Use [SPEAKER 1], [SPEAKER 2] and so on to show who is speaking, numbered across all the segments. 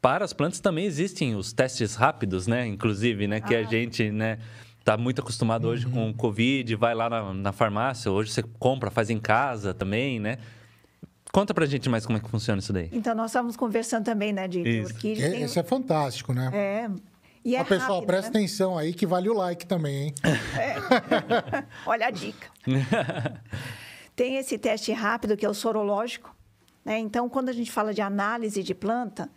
[SPEAKER 1] Para as plantas também existem os testes rápidos, né? Inclusive, né? Que ah. a gente, né? Tá muito acostumado hoje uhum. com o Covid, vai lá na, na farmácia, hoje você compra, faz em casa também, né? Conta pra gente mais como é que funciona isso daí.
[SPEAKER 2] Então, nós estávamos conversando também, né, de isso. orquídea. É, tem... Isso é fantástico, né? É. E é pessoal, rápido, presta né?
[SPEAKER 1] atenção aí que vale o like também, hein?
[SPEAKER 2] É. Olha a dica. tem esse teste rápido que é o sorológico, né? Então, quando a gente fala de análise de planta,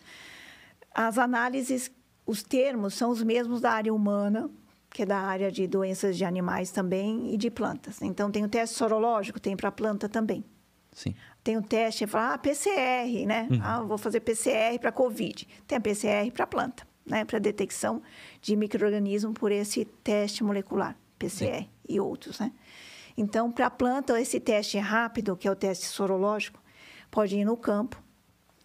[SPEAKER 2] as análises, os termos são os mesmos da área humana, que é da área de doenças de animais também e de plantas. Então, tem o teste sorológico, tem para planta também. Sim. Tem o teste, fala, ah, PCR, né? Uhum. Ah, vou fazer PCR para COVID. Tem a PCR para planta, né? Para detecção de microorganismo por esse teste molecular, PCR Sim. e outros, né? Então, para planta, esse teste rápido, que é o teste sorológico, pode ir no campo,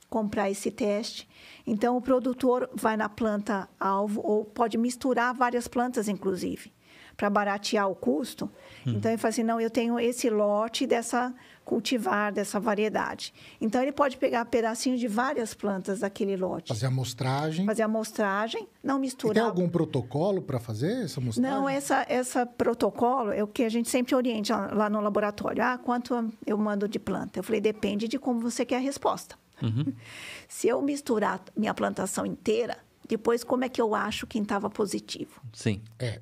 [SPEAKER 2] comprar esse teste. Então, o produtor vai na planta alvo ou pode misturar várias plantas, inclusive, para baratear o custo. Hum. Então, ele fala assim: não, eu tenho esse lote dessa cultivar, dessa variedade. Então, ele pode pegar pedacinho de várias plantas daquele lote.
[SPEAKER 1] Fazer amostragem. Fazer
[SPEAKER 2] amostragem, não misturar. E tem
[SPEAKER 1] algum protocolo para fazer essa amostragem? Não,
[SPEAKER 2] essa, essa protocolo é o que a gente sempre orienta lá no laboratório. Ah, quanto eu mando de planta? Eu falei: depende de como você quer a resposta. Uhum. Se eu misturar minha plantação inteira, depois como é que eu acho quem estava positivo?
[SPEAKER 1] Sim. É.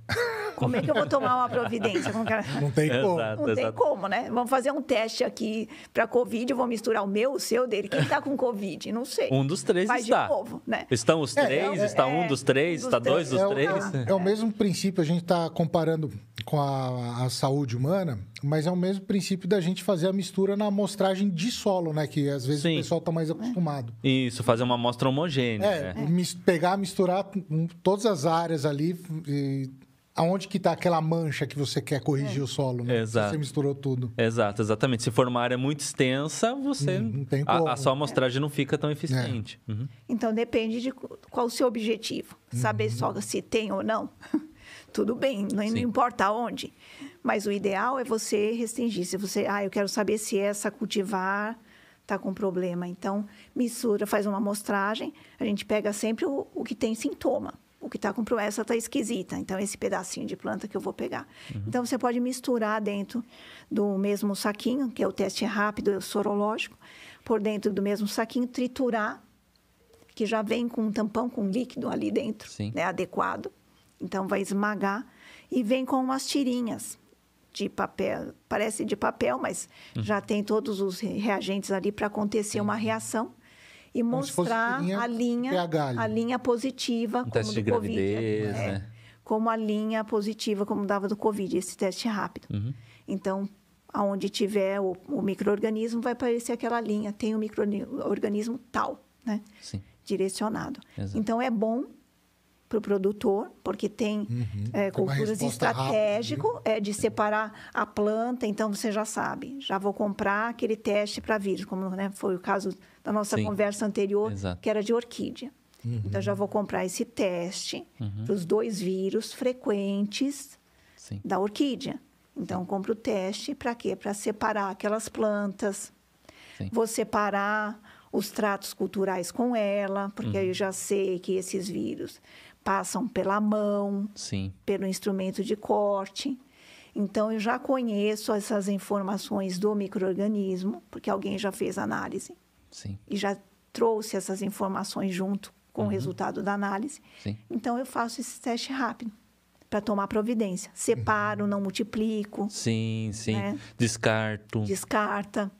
[SPEAKER 2] Como é que eu vou tomar uma providência? Não tem como. Exato, não tem como, né? Vamos fazer um teste aqui para Covid, eu vou misturar o meu, o seu, dele. Quem está com Covid? Não sei. Um dos três Mas está. Novo, né?
[SPEAKER 1] Estão os é, três? É, é, está um dos é, três? dos está é três. dois dos três? é o mesmo princípio, a gente está comparando com a, a, saúde humana, mas é o mesmo princípio da gente fazer a mistura na amostragem de solo, né? Que às vezes Sim. o pessoal está mais acostumado. Isso, fazer uma amostra homogênea. É, né? pegar, misturar todas as áreas ali e aonde que está aquela mancha que você quer corrigir é. o solo, né? Exato. Você misturou tudo. Exato, exatamente. Se for uma área muito extensa, você hum, não tem como. A, a sua amostragem é. não fica tão eficiente. É. Uhum.
[SPEAKER 2] Então depende de qual o seu objetivo. Saber uhum. só se tem ou não. tudo bem, não, não importa onde. Mas o ideal é você restringir. Se você, ah, eu quero saber se essa cultivar está com problema. Então, mistura, faz uma amostragem. A gente pega sempre o, o que tem sintoma o que está com problema, essa está esquisita, então esse pedacinho de planta que eu vou pegar. Uhum. Então você pode misturar dentro do mesmo saquinho, que é o teste rápido é sorológico, por dentro do mesmo saquinho, triturar, que já vem com um tampão com líquido ali dentro, Sim. né, adequado. Então vai esmagar e vem com umas tirinhas de papel, parece de papel, mas uhum. já tem todos os reagentes ali para acontecer Sim. uma reação e como mostrar linha a, linha, PH, a linha positiva um como teste do de COVID, gravidez, é, é. né? como a linha positiva como dava do COVID, esse teste rápido. Uhum. Então, aonde tiver o, o microorganismo vai aparecer aquela linha, tem o microorganismo tal, né? Sim. Direcionado. Exato. Então é bom para o produtor, porque tem uhum. é, culturas estratégico né? é, de separar a planta, então você já sabe, já vou comprar aquele teste para vírus, como né, foi o caso da nossa Sim. conversa anterior, Exato. que era de orquídea. Uhum. Então, já vou comprar esse teste uhum. para os dois vírus frequentes Sim. da orquídea. Então, Sim. compro o teste para quê? Para separar aquelas plantas. Sim. Vou separar os tratos culturais com ela, porque uhum. eu já sei que esses vírus passam pela mão, Sim. pelo instrumento de corte. Então, eu já conheço essas informações do microorganismo, porque alguém já fez análise. Sim. e já trouxe essas informações junto com uhum. o resultado da análise. Sim. Então, eu faço esse teste rápido para tomar providência. Separo, uhum. não multiplico.
[SPEAKER 1] Sim, sim. Né? Descarto.
[SPEAKER 2] Descarta.